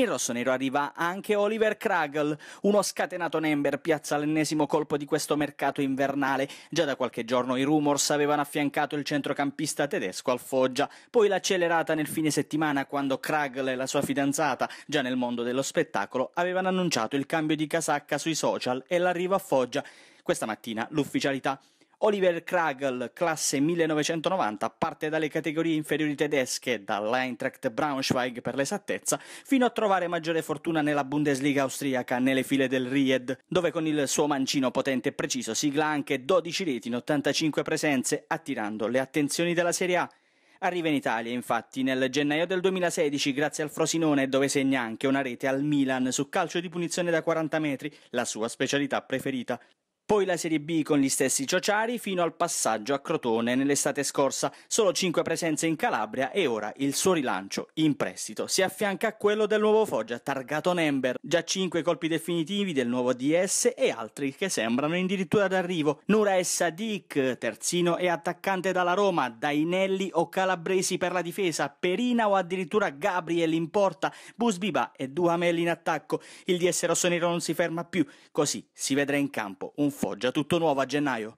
In rossonero arriva anche Oliver Kragel, uno scatenato Nember piazza l'ennesimo colpo di questo mercato invernale. Già da qualche giorno i rumors avevano affiancato il centrocampista tedesco al Foggia, poi l'accelerata nel fine settimana quando Kragel e la sua fidanzata, già nel mondo dello spettacolo, avevano annunciato il cambio di casacca sui social e l'arrivo a Foggia. Questa mattina l'ufficialità Oliver Kragel, classe 1990, parte dalle categorie inferiori tedesche, dall'Eintracht Braunschweig per l'esattezza, fino a trovare maggiore fortuna nella Bundesliga austriaca, nelle file del Ried, dove con il suo mancino potente e preciso sigla anche 12 reti in 85 presenze, attirando le attenzioni della Serie A Arriva in Italia, infatti, nel gennaio del 2016 grazie al Frosinone, dove segna anche una rete al Milan su calcio di punizione da 40 metri, la sua specialità preferita. Poi la Serie B con gli stessi Ciociari fino al passaggio a Crotone nell'estate scorsa, solo 5 presenze in Calabria e ora il suo rilancio in prestito si affianca a quello del nuovo Foggia targato Nember, già 5 colpi definitivi del nuovo DS e altri che sembrano addirittura d'arrivo. Nura e Sadik, terzino e attaccante dalla Roma, Dainelli o Calabresi per la difesa, Perina o addirittura Gabriel in porta, Busbiba e Duhamel in attacco. Il DS rossonero non si ferma più, così si vedrà in campo un Foggia tutto nuovo a gennaio.